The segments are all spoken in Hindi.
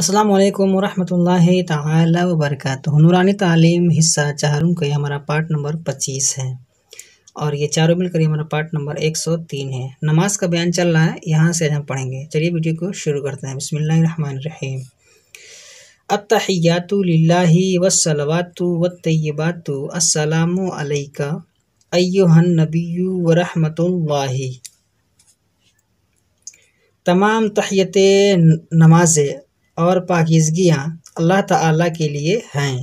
असलकम वरम तबरक वबरक नूरानी तालीम हिस्सा चारों का ये हमारा पार्ट नंबर पच्चीस है और ये चारों मिलकर ये हमारा पार्ट नंबर एक सौ तीन है नमाज का बयान चल रहा है यहाँ से हम पढ़ेंगे चलिए वीडियो को शुरू करते हैं बसमीम अतहयातुल्ला वसलवातु वतबातु असलका अयोहन नबी वरहमतुल्ला तमाम तहयत नमाज़ें और पाकिजगियाँ अल्लाह ताला के लिए हैं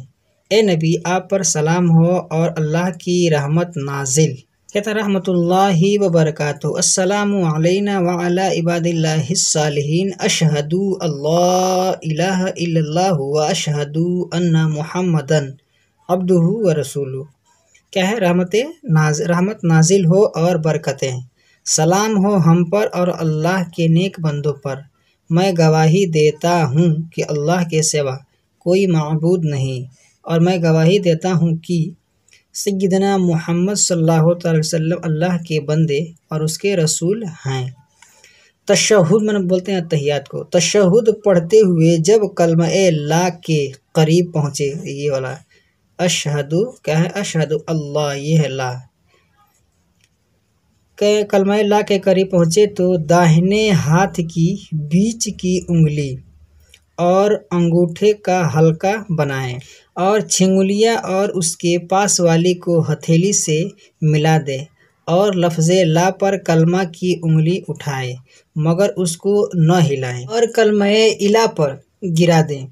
ए नबी आप पर सलाम हो और अल्लाह की रहमत नाजिल कहता रहमत व बरक़ात असलना वाला इबादिल्लासिन अशहदू अल्लाह व अन्ना मुहम्मदन अब्दू व रसूल क्या है रहमत नाज रहमत नाजिल हो और बरकतें सलाम हो हम पर और अल्लाह के नेक बंदों पर मैं गवाही देता हूँ कि अल्लाह के सिवा कोई मबूद नहीं और मैं गवाही देता हूँ कि सदना मोहम्मद सल्लल्लाहु अलैहि वसल्लम अल्लाह के बंदे और उसके रसूल हैं तशहद मन बोलते हैं तहियात को तशहद पढ़ते हुए जब कलम ला के करीब पहुँचे ये वाला अशहदु क्या है अशहद अल्लाह ये है ला के ला के करीब पहुँचे तो दाहिने हाथ की बीच की उंगली और अंगूठे का हल्का बनाएं और छिंगुलिया और उसके पास वाली को हथेली से मिला दें और लफ्ज़ ला पर कलमा की उंगली उठाए मगर उसको न हिलाएं और कलम इला पर गिरा दें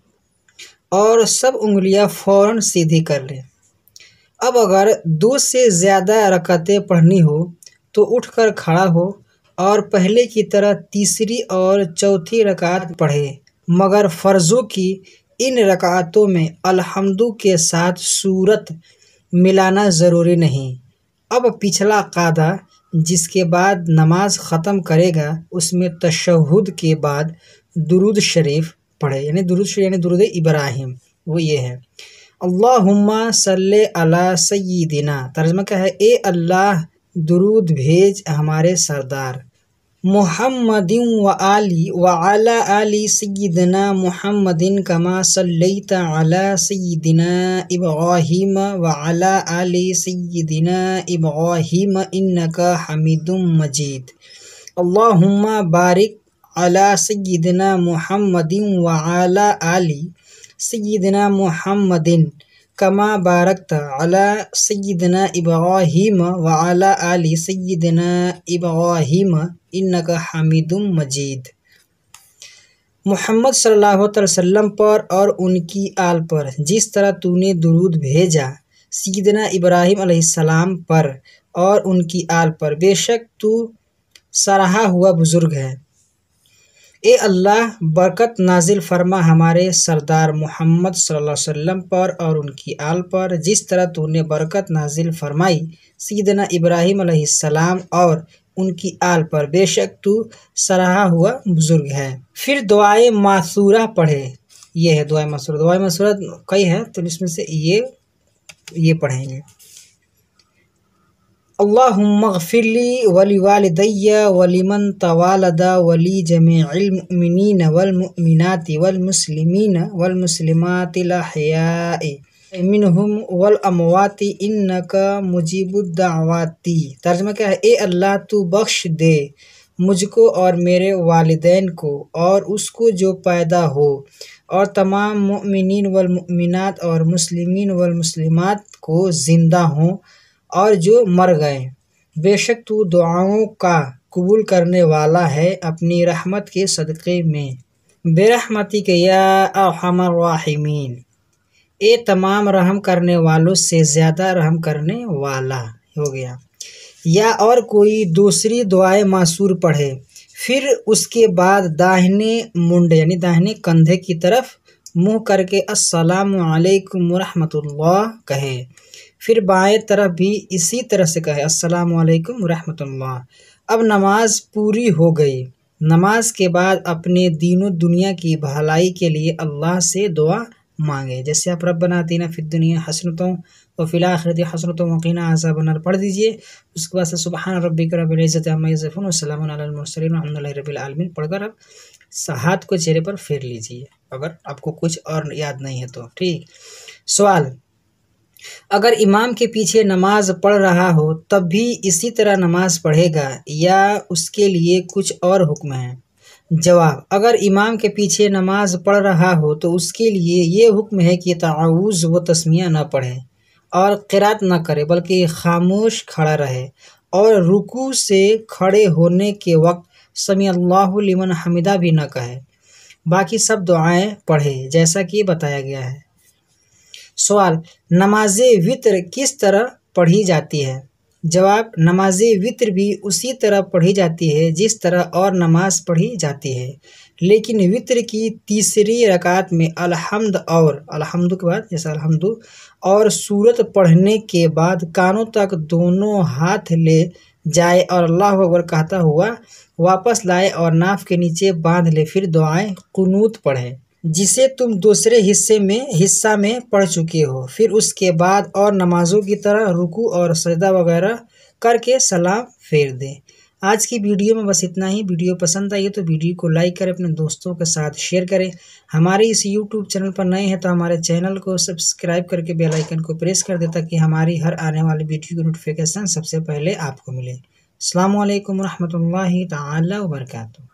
और सब उंगलियां फ़ौर सीधी कर लें अब अगर दो से ज़्यादा रकतें पढ़नी हो तो उठकर खड़ा हो और पहले की तरह तीसरी और चौथी रकात पढ़े मगर फ़र्ज़ों की इन रकातों में अलहमदु के साथ सूरत मिलाना ज़रूरी नहीं अब पिछला कादा जिसके बाद नमाज ख़त्म करेगा उसमें तशहद के बाद दुरुद शरीफ पढ़े यानी दुरुद शरीफ यानी दुरुद इब्राहिम वो ये है अल्लाह सल्ले अला सय्यदिना तर्जमा क्या है ए अल्लाह दुरूद भेज हमारे सरदार मोहम्मद व आली व आला आली सैदना मोहम्मदिन कमा सल्लैत अला सैदना इब्राहिम व आला आली सैदना इब्राहिम इन्नका हमीदुम मजीद अल्लाहुम्मा बारिक अला सैदना मोहम्मदिन व आला आली सैदना मोहम्मदिन कमा बारकत अला सैदना इबाहीम व अला आली सैदना इबाहीम इनका हामिदुम मजीद मोहम्मद सल्लाम पर और उनकी आल पर जिस तरह तूने दरूद भेजा सीदना इब्राहिम सलाम पर और उनकी आल पर बेशक तू सराहा हुआ बुज़ुर्ग है ए अल्लाह बरकत नाजिल फरमा हमारे सरदार मोहम्मद वसल्लम पर और उनकी आल पर जिस तरह तूने बरकत नाजिल फरमाई सीदना इब्राहिम सलाम और उनकी आल पर बेशक तू सराहा हुआ बुज़ुर्ग है फिर दुआए मासूरा पढ़े ये है दुआ मासूरा दुआ मासूरा कई है तो इसमें से ये ये पढ़ेंगे अल्लाफिली वली वालदैया वलीमन तवालद वली जमीन वलमिनाति वलमसलिमिन वलमसलिमातिलहयाए मिनहुम वल इन का मुजीबुद्दावाती तर्जमा क्या है ए अल्लाह तू बख्श दे मुझको और मेरे वालदेन को और उसको जो पैदा हो और तमाम ममिन वलमिनत और मुस्लिमिन वलमसलिमात को ज़िंदा हों और जो मर गए बेशक तू दुआओं का कबूल करने वाला है अपनी रहमत के सदक़े में बेरहमती के या वाहिमीन ए तमाम रहम करने वालों से ज़्यादा रहम करने वाला हो गया या और कोई दूसरी दुआएं मासूर पढ़े फिर उसके बाद दाहिने मुंडे यानी दाहिने कंधे की तरफ मुंह करके अस्सलाम वालेकुम रहमतुल्लाह कहे फिर बाएं तरफ भी इसी तरह से कहे असलकम रहमतुल्लाह अब नमाज पूरी हो गई नमाज के बाद अपने दीनों दुनिया की भलाई के लिए अल्लाह से दुआ मांगे जैसे आप रब बनाते ना फिर दुनिया हसनतों और फिलाखरत हसनतों वकीना आज़ा बनर पढ़ दीजिए उसके बाद से सुबहान रबिक रबीज़त रबालमिन पढ़कर आप सहात को चेहरे पर फेर लीजिए अगर आपको कुछ और याद नहीं है तो ठीक सवाल अगर इमाम के पीछे नमाज पढ़ रहा हो तब भी इसी तरह नमाज पढ़ेगा या उसके लिए कुछ और हुक्म है जवाब अगर इमाम के पीछे नमाज पढ़ रहा हो तो उसके लिए ये हुक्म है कि ताउज़ व तस्मिया न पढ़े और किरात ना करे बल्कि खामोश खड़ा रहे और रुकू से खड़े होने के वक्त समी अल्लाह लिमन हमिदा भी ना कहे बाकी सब दुआएं पढ़े जैसा कि बताया गया है सवाल नमाज वितर किस तरह पढ़ी जाती है जवाब नमाज वितर भी उसी तरह पढ़ी जाती है जिस तरह और नमाज पढ़ी जाती है लेकिन वितर की तीसरी रकात में अलहमद और अलहमद के बाद जैसा अलहमद और सूरत पढ़ने के बाद कानों तक दोनों हाथ ले जाए और अल्लाह अकबर कहता हुआ वापस लाए और नाफ के नीचे बांध ले फिर दुआएं कुनूत पढ़े जिसे तुम दूसरे हिस्से में हिस्सा में पढ़ चुके हो फिर उसके बाद और नमाज़ों की तरह रुकू और सजदा वगैरह करके सलाम फेर दें आज की वीडियो में बस इतना ही वीडियो पसंद आई तो वीडियो को लाइक करें अपने दोस्तों के साथ शेयर करें हमारे इस यूट्यूब चैनल पर नए हैं तो हमारे चैनल को सब्सक्राइब करके बेल आइकन को प्रेस कर दें ताकि हमारी हर आने वाली वीडियो की नोटिफिकेशन सबसे पहले आपको मिले अल्लाम वरहमल वर्का